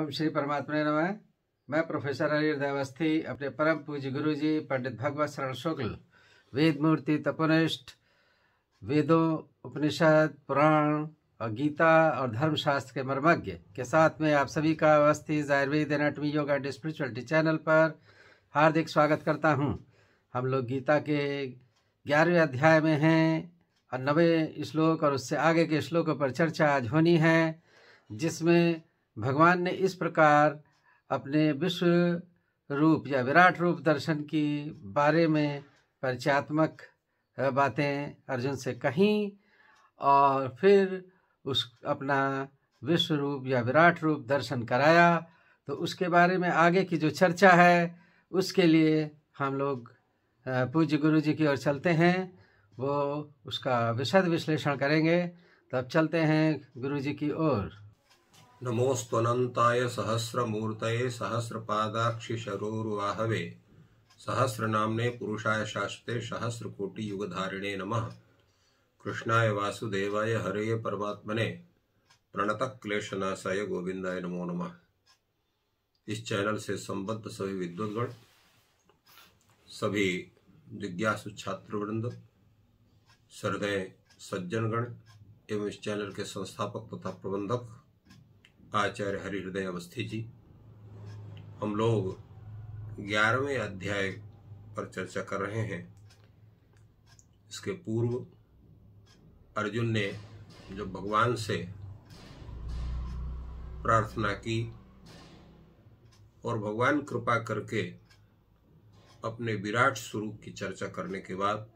ओम श्री परमात्मा नमः मैं प्रोफेसर अनिल देवस्थी अपने परम पूज्य गुरु जी पंडित भगवत शरण शुक्ल वेद मूर्ति तपोनिष्ठ वेदों उपनिषद पुराण और गीता और धर्मशास्त्र के मर्मज्ञ के साथ में आप सभी का Awasthi Ayurveda anatomy yoga and spirituality channel पर हार्दिक स्वागत करता हूँ हम लोग गीता के ग्यारहवें अध्याय में हैं और नवे श्लोक और उससे आगे के श्लोकों पर चर्चा आज होनी है जिसमें भगवान ने इस प्रकार अपने विश्व रूप या विराट रूप दर्शन की बारे में परिचयात्मक बातें अर्जुन से कहीं और फिर उस अपना विश्व रूप या विराट रूप दर्शन कराया तो उसके बारे में आगे की जो चर्चा है उसके लिए हम लोग पूज्य गुरु जी की ओर चलते हैं वो उसका विशद विश्लेषण करेंगे तब चलते हैं गुरु जी की ओर नमोस्तनताय सहस्रमूर्त सहस्रपादाक्षिशरोहवे सहस्रनाम पुरुषाय शास्ते सहस्रकोटियुगधारिणे नम कृष्णा कृष्णाय वासुदेवाय हरे परमात्मने प्रणतक्लेशनाशाय गोविंदाय नमो नम इस चैनल से संबद्ध सभी विद्वद्गण सभी जिज्ञासु छात्रवृंद सर्दय सज्जनगण एवं इस चैनल के संस्थापक तथा प्रबंधक आचार्य हरिहृदय अवस्थी जी हम लोग ग्यारहवें अध्याय पर चर्चा कर रहे हैं इसके पूर्व अर्जुन ने जो भगवान से प्रार्थना की और भगवान कृपा करके अपने विराट स्वरूप की चर्चा करने के बाद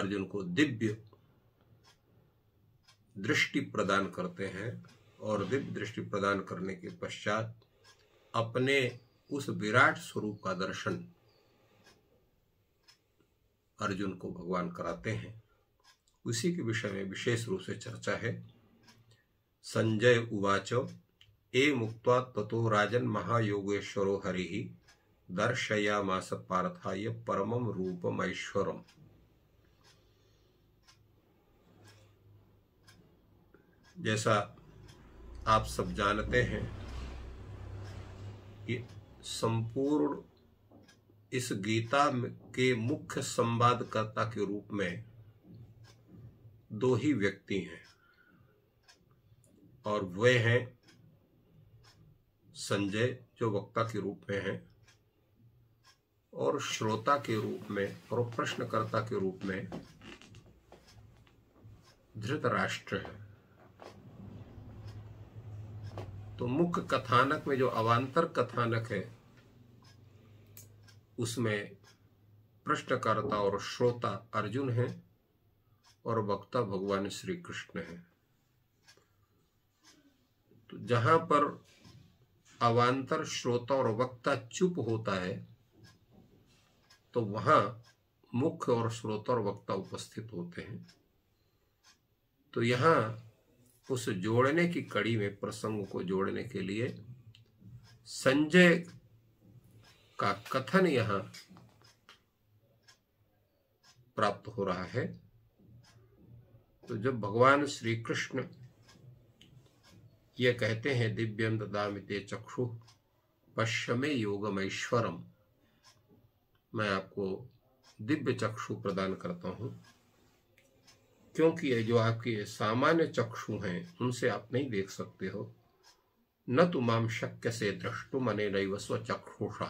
अर्जुन को दिव्य दृष्टि प्रदान करते हैं और दिव्य दृष्टि प्रदान करने के पश्चात अपने उस विराट स्वरूप का दर्शन अर्जुन को भगवान कराते हैं उसी के विषय में विशेष रूप से चर्चा है संजय उवाच ए मुक्ता ततो राजन महायोगेश्वरो हरि दर्शया दर्शयामास पार्थाय परम रूपम ऐश्वरम जैसा आप सब जानते हैं कि संपूर्ण इस गीता के मुख्य संवादकर्ता के रूप में दो ही व्यक्ति हैं और वे हैं संजय जो वक्ता के रूप में हैं और श्रोता के रूप में और प्रश्नकर्ता के रूप में धृतराष्ट्र है तो मुख्य कथानक में जो अवान्तर कथानक है उसमें पृष्ठकर्ता और श्रोता अर्जुन है और वक्ता भगवान श्री कृष्ण है तो जहां पर अवान्तर श्रोता और वक्ता चुप होता है तो वहां मुख्य और श्रोता और वक्ता उपस्थित होते हैं तो यहां उस जोड़ने की कड़ी में प्रसंग को जोड़ने के लिए संजय का कथन यहां प्राप्त हो रहा है तो जब भगवान श्री कृष्ण ये कहते हैं दिव्यम ददामिते चक्षु पश्यमे योगम ऐश्वरम मैं आपको दिव्य चक्षु प्रदान करता हूं क्योंकि ये जो आपके सामान्य चक्षु हैं उनसे आप नहीं देख सकते हो न तो माम शक्य से दृष्टु मने नैव स्वचक्षुषा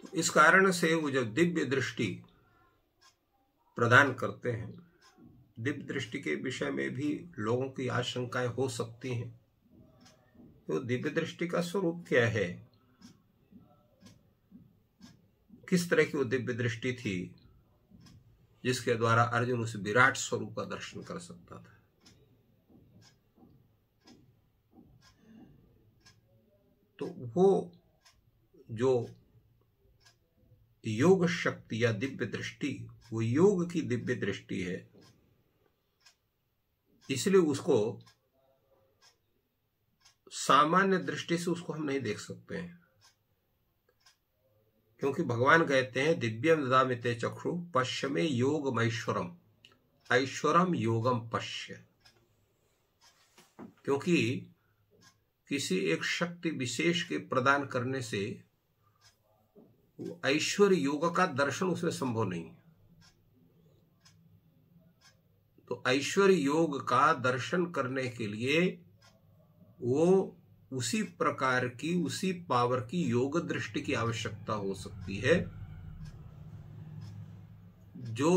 तो इस कारण से वो जो दिव्य दृष्टि प्रदान करते हैं दिव्य दृष्टि के विषय में भी लोगों की आशंकाएं हो सकती हैं तो दिव्य दृष्टि का स्वरूप क्या है किस तरह की वो दिव्य दृष्टि थी जिसके द्वारा अर्जुन उस विराट स्वरूप का दर्शन कर सकता था तो वो जो योग शक्ति या दिव्य दृष्टि वो योग की दिव्य दृष्टि है इसलिए उसको सामान्य दृष्टि से उसको हम नहीं देख सकते हैं क्योंकि भगवान कहते हैं दिव्यम ददामित चक्षु पश्यमे योग ऐश्वरम ऐश्वरम योगम पश्य क्योंकि किसी एक शक्ति विशेष के प्रदान करने से ऐश्वर्य योग का दर्शन उसमें संभव नहीं है तो ऐश्वर्य योग का दर्शन करने के लिए वो उसी प्रकार की उसी पावर की योग दृष्टि की आवश्यकता हो सकती है जो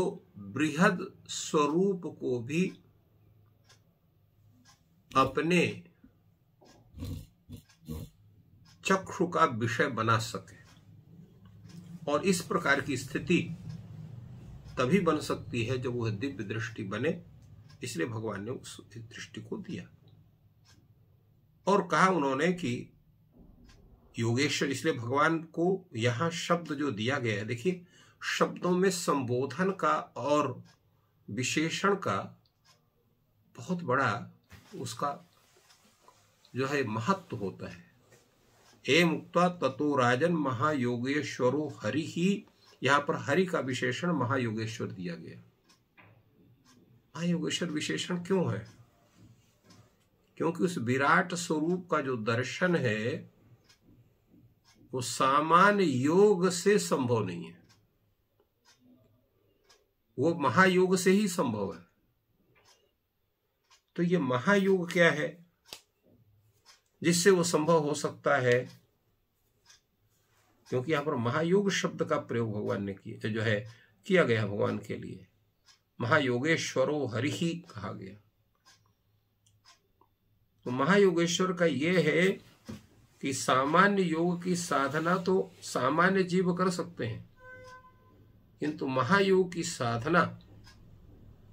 बृहद स्वरूप को भी अपने चक्षु का विषय बना सके और इस प्रकार की स्थिति तभी बन सकती है जब वह दिव्य दृष्टि बने इसलिए भगवान ने उस दृष्टि को दिया और कहा उन्होंने कि योगेश्वर इसलिए भगवान को यहां शब्द जो दिया गया है देखिए शब्दों में संबोधन का और विशेषण का बहुत बड़ा उसका जो है महत्व होता है ए मुक्ता ततो राजन महायोगेश्वरो हरि ही यहां पर हरि का विशेषण महायोगेश्वर दिया गया महायोगेश्वर विशेषण क्यों है क्योंकि उस विराट स्वरूप का जो दर्शन है वो सामान्य योग से संभव नहीं है वो महायोग से ही संभव है तो ये महायोग क्या है जिससे वो संभव हो सकता है क्योंकि यहां पर महायोग शब्द का प्रयोग भगवान ने किया जो है किया गया भगवान के लिए महायोगेश्वरो हरि कहा गया तो महायोगेश्वर का ये है कि सामान्य योग की साधना तो सामान्य जीव कर सकते हैं किंतु महायोग की साधना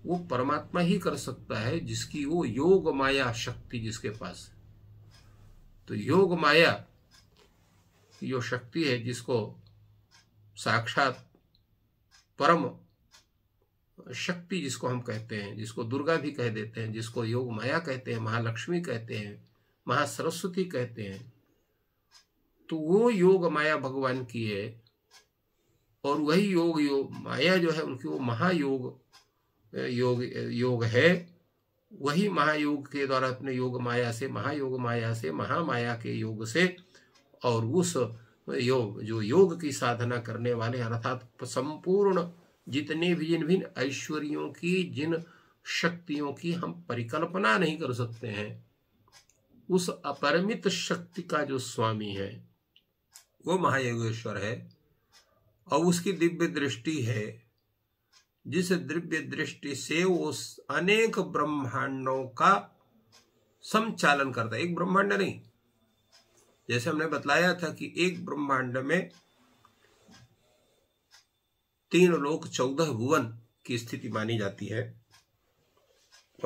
वो परमात्मा ही कर सकता है जिसकी वो योग माया शक्ति जिसके पास है तो योग माया जो शक्ति है जिसको साक्षात परम शक्ति जिसको हम कहते हैं जिसको दुर्गा भी कह देते हैं जिसको योग माया कहते हैं महालक्ष्मी कहते हैं महासरस्वती कहते हैं तो वो योग माया भगवान की है और वही योग योग माया जो है उनकी वो महायोग योग योग है वही महायोग के द्वारा अपने योग माया से महायोग माया से महामाया के योग से और उस योग जो योग की साधना करने वाले अर्थात संपूर्ण जितने भी जिन भिन्न ऐश्वर्यों की जिन शक्तियों की हम परिकल्पना नहीं कर सकते हैं उस अपरमित शक्ति का जो स्वामी है वो महायोगेश्वर है और उसकी दिव्य दृष्टि है जिस दिव्य दृष्टि से वो अनेक ब्रह्मांडों का संचालन करता है एक ब्रह्मांड नहीं जैसे हमने बताया था कि एक ब्रह्मांड में तीन लोक चौदह भुवन की स्थिति मानी जाती है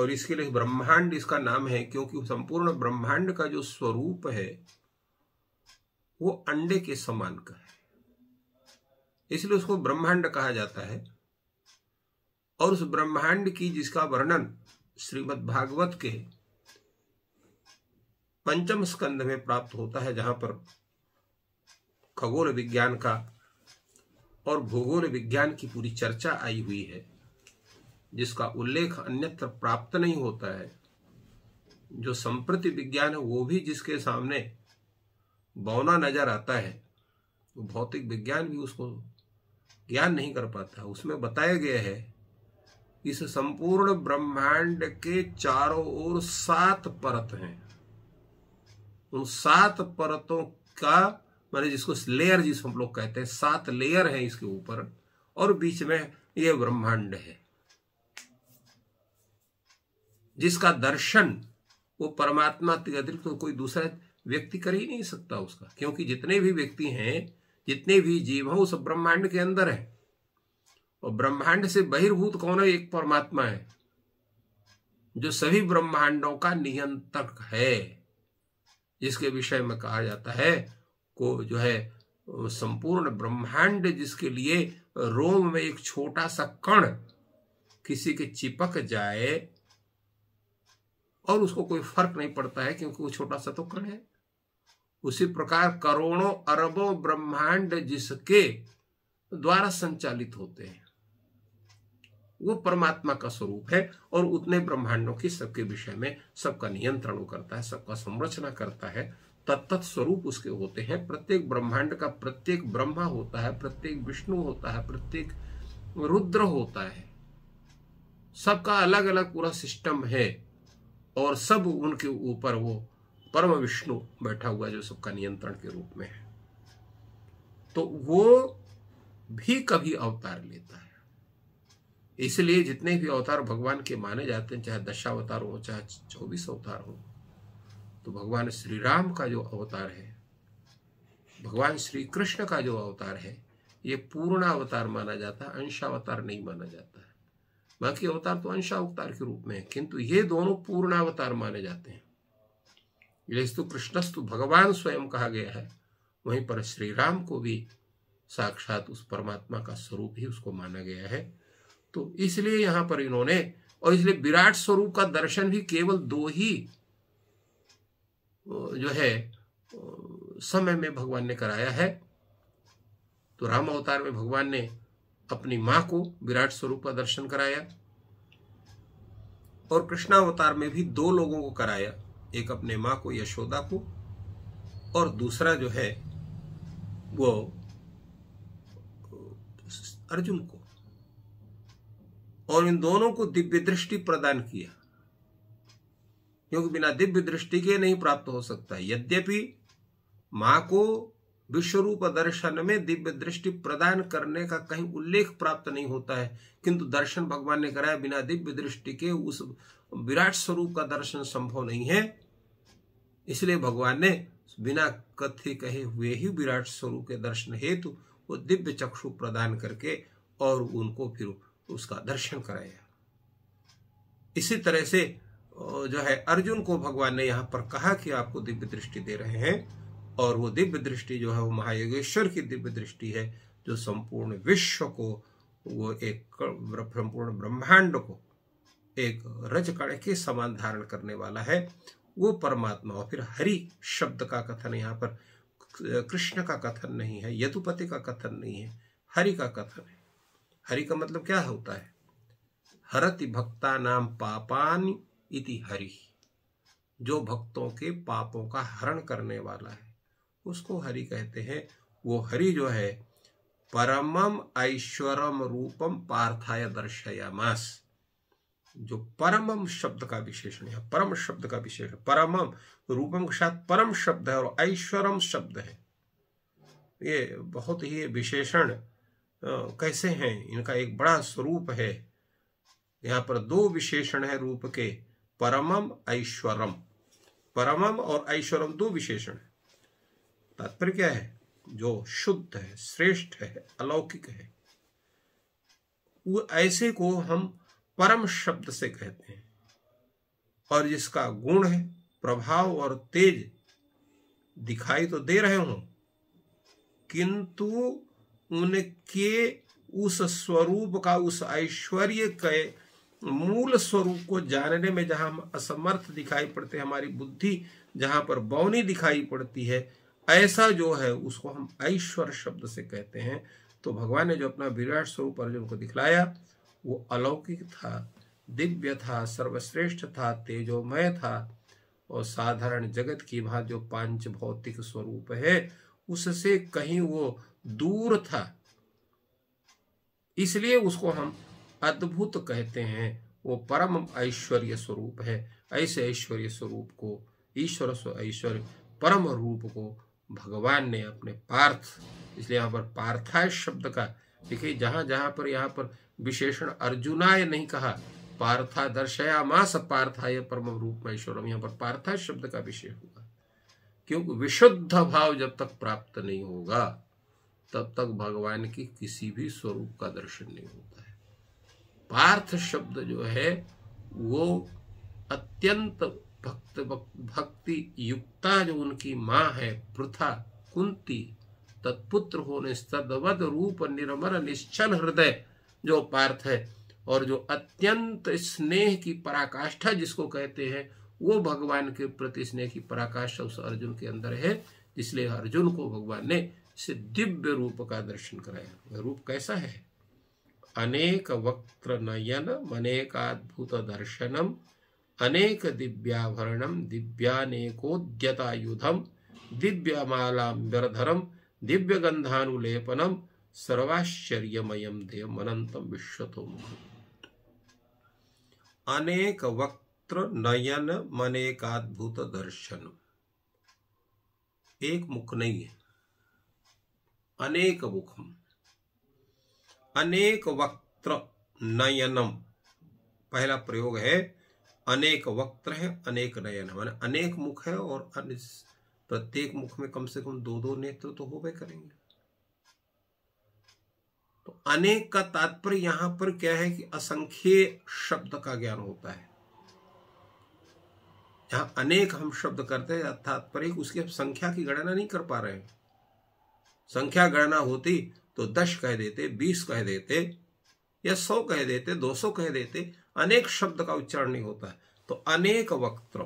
और इसके लिए ब्रह्मांड इसका नाम है क्योंकि संपूर्ण ब्रह्मांड का जो स्वरूप है वो अंडे के समान का है इसलिए उसको ब्रह्मांड कहा जाता है और उस ब्रह्मांड की जिसका वर्णन श्रीमद् भागवत के पंचम स्कंध में प्राप्त होता है जहां पर खगोल विज्ञान का और भूगोल विज्ञान की पूरी चर्चा आई हुई है जिसका उल्लेख अन्यत्र प्राप्त नहीं होता है जो संप्रति विज्ञान है वो भी जिसके सामने बौना नजर आता है वो भौतिक विज्ञान भी उसको ज्ञान नहीं कर पाता उसमें बताया गया है इस संपूर्ण ब्रह्मांड के चारों ओर सात परत हैं उन सात परतों का माने जिसको लेयर जिस हम लोग कहते हैं सात लेयर है इसके ऊपर और बीच में ये ब्रह्मांड है जिसका दर्शन वो परमात्मा अतिरिक्त तो कोई दूसरा व्यक्ति कर ही नहीं सकता उसका क्योंकि जितने भी व्यक्ति हैं जितने भी जीव हैं वो सब ब्रह्मांड के अंदर है और ब्रह्मांड से बहिर्भूत कौन है एक परमात्मा है जो सभी ब्रह्मांडों का नियंत्रक है जिसके विषय में कहा जाता है को जो है संपूर्ण ब्रह्मांड जिसके लिए रोम में एक छोटा सा कण किसी के चिपक जाए और उसको कोई फर्क नहीं पड़ता है क्योंकि वो छोटा सा तो कण है उसी प्रकार करोड़ों अरबों ब्रह्मांड जिसके द्वारा संचालित होते हैं वो परमात्मा का स्वरूप है और उतने ब्रह्मांडों की सबके विषय में सबका नियंत्रण करता है सबका संरचना करता है तत्त स्वरूप उसके होते हैं प्रत्येक ब्रह्मांड का प्रत्येक ब्रह्मा होता है प्रत्येक विष्णु होता है प्रत्येक रुद्र होता है सबका अलग अलग पूरा सिस्टम है और सब उनके ऊपर वो परम विष्णु बैठा हुआ जो सबका नियंत्रण के रूप में है तो वो भी कभी अवतार लेता है इसलिए जितने भी अवतार भगवान के माने जाते हैं चाहे दशावतार हो चाहे चौबीस अवतार हो तो भगवान श्री राम का जो अवतार है भगवान श्री कृष्ण का जो अवतार है ये पूर्ण अवतार माना जाता है अंशावतार नहीं माना जाता है बाकी अवतार तो अंशावतार के रूप में है किंतु ये दोनों पूर्णावतार माने जाते हैं यस्तु कृष्णस्तु भगवान स्वयं कहा गया है वहीं पर श्री राम को भी साक्षात उस परमात्मा का स्वरूप ही उसको माना गया है तो इसलिए यहां पर इन्होंने और इसलिए विराट स्वरूप का दर्शन भी केवल दो ही जो है समय में भगवान ने कराया है तो राम अवतार में भगवान ने अपनी मां को विराट स्वरूप का दर्शन कराया और कृष्णावतार में भी दो लोगों को कराया एक अपने माँ को यशोदा को और दूसरा जो है वो अर्जुन को और इन दोनों को दिव्य दृष्टि प्रदान किया क्योंकि बिना दिव्य दृष्टि के नहीं प्राप्त हो सकता यद्यपि माँ को विश्वरूप दर्शन में दिव्य दृष्टि प्रदान करने का कहीं उल्लेख प्राप्त नहीं होता है किंतु दर्शन भगवान ने कराया बिना दिव्य दृष्टि के उस विराट स्वरूप का दर्शन संभव नहीं है इसलिए भगवान ने बिना कथ्य कहे हुए ही विराट स्वरूप के दर्शन हेतु वो दिव्य चक्षु प्रदान करके और उनको फिर उसका दर्शन कराया इसी तरह से जो है अर्जुन को भगवान ने यहाँ पर कहा कि आपको दिव्य दृष्टि दे रहे हैं और वो दिव्य दृष्टि जो है वो महायोगेश्वर की दिव्य दृष्टि है जो संपूर्ण विश्व को वो एक संपूर्ण ब्रह्मांड को एक रज कण के समान धारण करने वाला है वो परमात्मा और फिर हरि शब्द का कथन यहाँ पर कृष्ण का कथन नहीं है यदुपति का कथन नहीं है हरि का कथन है हरि का मतलब क्या होता है हरति भक्ता नाम पापानी इति हरि जो भक्तों के पापों का हरण करने वाला है उसको हरि कहते हैं वो हरि जो है परमम ऐश्वरम रूपम पार्थाय दर्शयामास जो परमम शब्द का विशेषण है परम शब्द का विशेष परमम रूपम के साथ परम शब्द है और ऐश्वरम शब्द है ये बहुत ही विशेषण कैसे हैं इनका एक बड़ा स्वरूप है यहाँ पर दो विशेषण है रूप के परमम ऐश्वरम परमम और ऐश्वरम दो विशेषण है तात्पर्य क्या है जो शुद्ध है श्रेष्ठ है अलौकिक है वो ऐसे को हम परम शब्द से कहते हैं और जिसका गुण है प्रभाव और तेज दिखाई तो दे रहे हों किंतु उनके उस स्वरूप का उस ऐश्वर्य के मूल स्वरूप को जानने में जहां हम असमर्थ दिखाई पड़ते हमारी बुद्धि जहां पर बौनी दिखाई पड़ती है ऐसा जो है उसको हम ऐश्वर शब्द से कहते हैं तो भगवान ने जो अपना विराट स्वरूप अर्जुन को दिखलाया वो अलौकिक था दिव्य था सर्वश्रेष्ठ था तेजोमय था और साधारण जगत की भा जो पांच भौतिक स्वरूप है उससे कहीं वो दूर था इसलिए उसको हम अद्भुत कहते हैं वो परम ऐश्वर्य स्वरूप है ऐसे ऐश्वर्य स्वरूप को ईश्वर स्व ऐश्वर्य परम रूप को भगवान ने अपने पार्थ इसलिए यहाँ पर पार्थाय शब्द का देखिए जहां जहां पर यहाँ पर विशेषण अर्जुनाय नहीं कहा पार्था दर्शया मास पार्थाय परम रूप ऐश्वर यहाँ पर पार्थाय शब्द का विषय होगा क्योंकि विशुद्ध भाव जब तक प्राप्त नहीं होगा तब तक भगवान की किसी भी स्वरूप का दर्शन नहीं होता है पार्थ शब्द जो है वो अत्यंत भक्त भक्ति युक्ता जो उनकी माँ है पृथा कुंती तत्पुत्र होने सदवद रूप निर्मल निश्चल हृदय जो पार्थ है और जो अत्यंत स्नेह की पराकाष्ठा जिसको कहते हैं वो भगवान के प्रति स्नेह की पराकाष्ठा उस अर्जुन के अंदर है इसलिए अर्जुन को भगवान ने से दिव्य रूप का दर्शन कराया रूप कैसा है अनेक वक्त्र नयन अनेकाद्भुत दर्शनम अनेक दिव्याभरणम दिव्यानेकोद्यतायुधम दिव्यमालाम्बरधरम दिव्यगंधानुलेपनम सर्वाश्चर्यमयम देव अनंतम विश्वतोमुख अनेक वक्त्र नयन मनेकाद्भुत दर्शन एक मुख नहीं है अनेक मुखम अनेक वक्त्र नयनम पहला प्रयोग है अनेक वक्त्र है अनेक नयन है अनेक मुख है और प्रत्येक मुख में कम से कम दो दो नेत्र तो हो गए करेंगे तो अनेक का तात्पर्य यहां पर क्या है कि असंख्य शब्द का ज्ञान होता है यहां अनेक हम शब्द करते हैं तात्पर्य उसकी हम संख्या की गणना नहीं कर पा रहे हैं संख्या गणना होती तो दस कह देते बीस कह देते या सौ कह देते दो सौ कह देते अनेक शब्द का उच्चारण नहीं होता है तो अनेक वक्त्र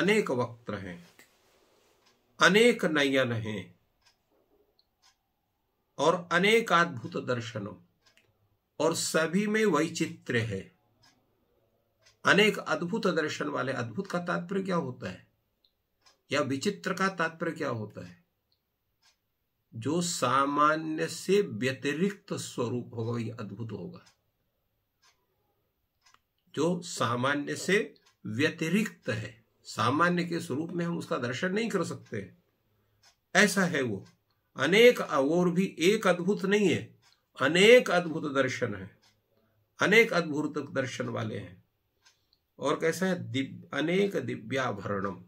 अनेक वक्त हैं अनेक नयन हैं और अनेक अद्भुत दर्शनों और सभी में वैचित्र्य है अनेक अद्भुत दर्शन वाले अद्भुत का तात्पर्य क्या होता है या विचित्र का तात्पर्य क्या होता है जो सामान्य से व्यतिरिक्त स्वरूप होगा वही अद्भुत होगा जो सामान्य से व्यतिरिक्त है सामान्य के स्वरूप में हम उसका दर्शन नहीं कर सकते ऐसा है वो अनेक और भी एक अद्भुत नहीं है अनेक अद्भुत दर्शन है अनेक अद्भुत दर्शन वाले हैं और कैसा है दिव, अनेक दिव्याभरणम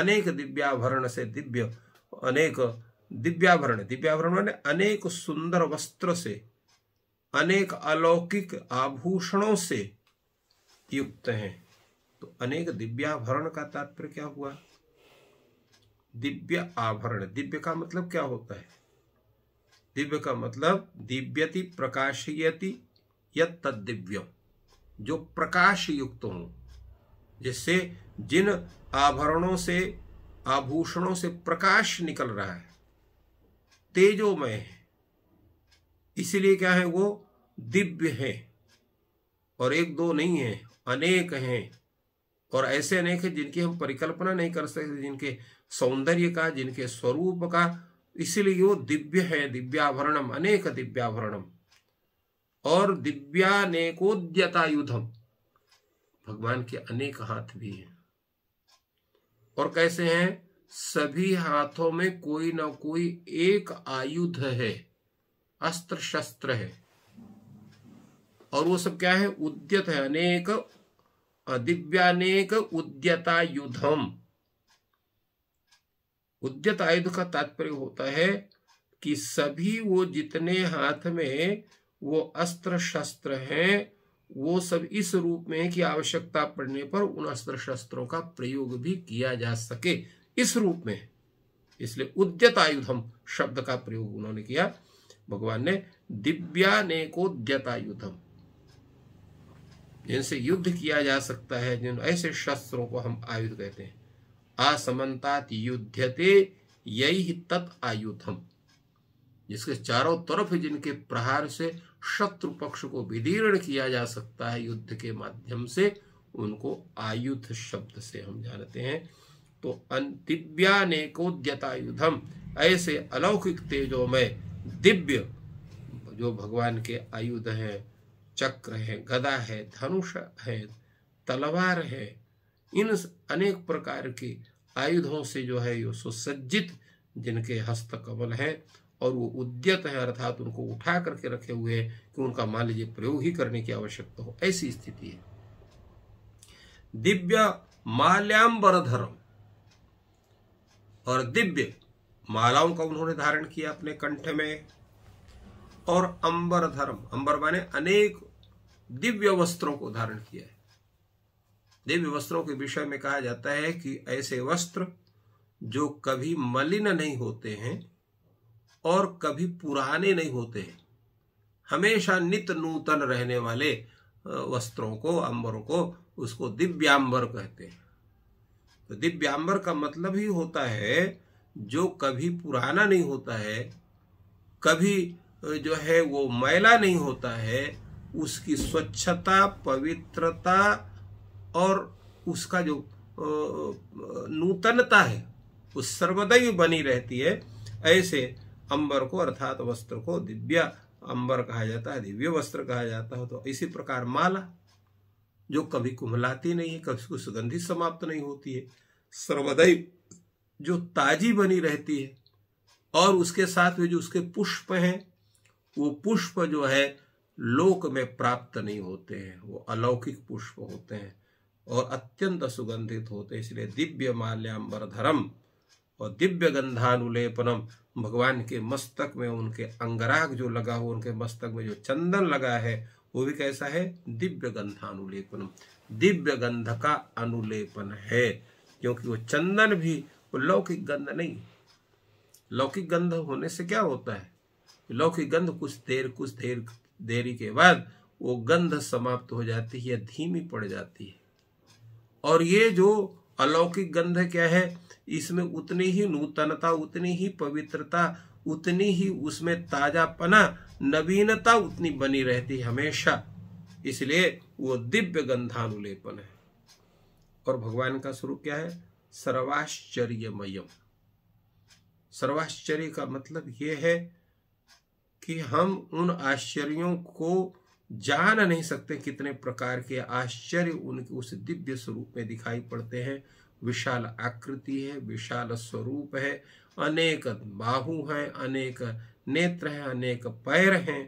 अनेक दिव्याभरण से दिव्य अनेक दिव्याभरण दिव्याभरण माने अनेक सुंदर वस्त्र से अनेक अलौकिक आभूषणों से युक्त हैं तो अनेक दिव्याभरण का तात्पर्य क्या हुआ दिव्य आभरण दिव्य का मतलब क्या होता है दिव्य का मतलब दिव्यति प्रकाशयति यद तद्दिव्यम जो प्रकाश युक्त हो जिससे जिन आभरणों से आभूषणों से प्रकाश निकल रहा है तेजोमय है इसलिए क्या है वो दिव्य है और एक दो नहीं है अनेक हैं और ऐसे अनेक हैं जिनकी हम परिकल्पना नहीं कर सकते जिनके सौंदर्य का जिनके स्वरूप का इसलिए वो दिव्य है दिव्याभरणम अनेक दिव्याभरणम और दिव्यानेकोद्यता युद्धम भगवान के अनेक हाथ भी हैं और कैसे हैं सभी हाथों में कोई ना कोई एक आयुध है अस्त्र शस्त्र है और वो सब क्या है उद्यत है अनेक दिव्यानेक उद्यतायुधम उद्यत आयुध का तात्पर्य होता है कि सभी वो जितने हाथ में वो अस्त्र शस्त्र हैं वो सब इस रूप में कि आवश्यकता पड़ने पर उन अस्त्र शस्त्रों का प्रयोग भी किया जा सके इस रूप में इसलिए उद्यतायुधम शब्द का प्रयोग उन्होंने किया भगवान ने दिव्यानेकोद्यतायुधम जिनसे युद्ध किया जा सकता है जिन ऐसे शस्त्रों को हम आयुध कहते हैं असमनता युद्धते यही तत् आयुधम जिसके चारों तरफ जिनके प्रहार से शत्रु पक्ष को विदीर्ण किया जा सकता है युद्ध के माध्यम से उनको आयुध शब्द से हम जानते हैं तो दिव्यानेकोद्यतायुधम ऐसे अलौकिक तेजो में दिव्य जो भगवान के आयुध हैं चक्र है गदा है धनुष है तलवार है इन अनेक प्रकार के आयुधों से जो है यो सुसज्जित जिनके हस्त कमल हैं और वो उद्यत है अर्थात उनको उठा करके रखे हुए हैं कि उनका मान लीजिए प्रयोग ही करने की आवश्यकता हो ऐसी स्थिति है दिव्य माल्याम्बरधरम और दिव्य मालाओं का उन्होंने धारण किया अपने कंठ में और अंबर धर्म अंबर माने अनेक दिव्य वस्त्रों को धारण किया है दिव्य वस्त्रों के विषय में कहा जाता है कि ऐसे वस्त्र जो कभी मलिन नहीं होते हैं और कभी पुराने नहीं होते हैं हमेशा नित नूतन रहने वाले वस्त्रों को अंबरों को उसको दिव्यांबर कहते हैं तो दिव्यांबर का मतलब ही होता है जो कभी पुराना नहीं होता है कभी जो है वो मैला नहीं होता है उसकी स्वच्छता पवित्रता और उसका जो नूतनता है वो सर्वदैव बनी रहती है ऐसे अंबर को अर्थात वस्त्र को दिव्य अंबर कहा जाता है दिव्य वस्त्र कहा जाता है तो इसी प्रकार माला जो कभी कुमलाती नहीं है कभी उसको सुगंधि समाप्त नहीं होती है सर्वदय जो ताजी बनी रहती है और उसके साथ में जो उसके पुष्प हैं वो पुष्प जो है लोक में प्राप्त नहीं होते हैं वो अलौकिक पुष्प होते हैं और अत्यंत सुगंधित होते हैं इसलिए दिव्य माल्याम्बर धर्म और दिव्य गंधानुलेपनम भगवान के मस्तक में उनके अंगराग जो लगा हुआ उनके मस्तक में जो चंदन लगा है वो भी कैसा है दिव्य अनुलेपन दिव्य गंध का अनुलेपन है क्योंकि वो चंदन भी वो लौकिक गंध नहीं लौकिक गंध होने से क्या होता है लौकिक गंध कुछ देर कुछ देर देरी के बाद वो गंध समाप्त हो जाती है धीमी पड़ जाती है और ये जो अलौकिक गंध क्या है इसमें उतनी ही नूतनता उतनी ही पवित्रता उतनी ही उसमें ताजापना नवीनता उतनी बनी रहती हमेशा इसलिए वो दिव्य गंधानुलेपन है और भगवान का स्वरूप क्या है सर्वाश्चर्यमयम सर्वाश्चर्य का मतलब ये है कि हम उन आश्चर्यों को जान नहीं सकते कितने प्रकार के आश्चर्य उनके उस दिव्य स्वरूप में दिखाई पड़ते हैं विशाल आकृति है विशाल स्वरूप है अनेक बाहु हैं अनेक नेत्र हैं अनेक पैर हैं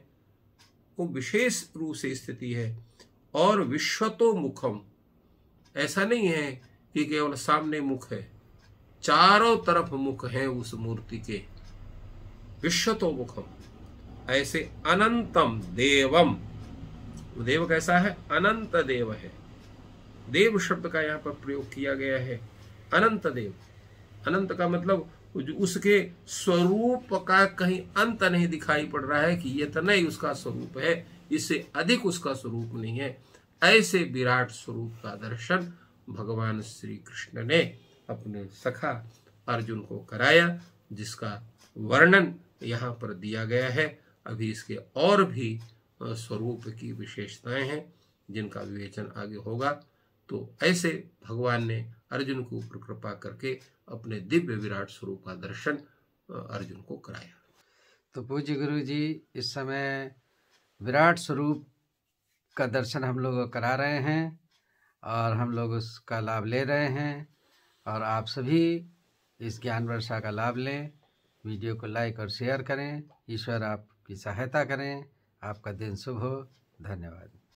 वो विशेष रूप से स्थिति है और विश्वतो मुखम ऐसा नहीं है कि केवल सामने मुख है चारों तरफ मुख है उस मूर्ति के विश्वतो मुखम ऐसे अनंतम देवम देव कैसा है अनंत देव है देव शब्द का यहाँ पर प्रयोग किया गया है अनंत देव अनंत का मतलब उसके स्वरूप का कहीं अंत नहीं दिखाई पड़ रहा है कि तो नहीं उसका स्वरूप है इससे अधिक उसका स्वरूप नहीं है ऐसे विराट स्वरूप का दर्शन भगवान श्री कृष्ण ने अपने सखा अर्जुन को कराया जिसका वर्णन यहाँ पर दिया गया है अभी इसके और भी स्वरूप की विशेषताएं हैं जिनका विवेचन आगे होगा तो ऐसे भगवान ने अर्जुन को ऊपर कृपा करके अपने दिव्य विराट स्वरूप का दर्शन अर्जुन को कराया तो पूज्य गुरु जी इस समय विराट स्वरूप का दर्शन हम लोग करा रहे हैं और हम लोग उसका लाभ ले रहे हैं और आप सभी इस ज्ञान वर्षा का लाभ लें वीडियो को लाइक और शेयर करें ईश्वर आपकी सहायता करें आपका दिन शुभ हो धन्यवाद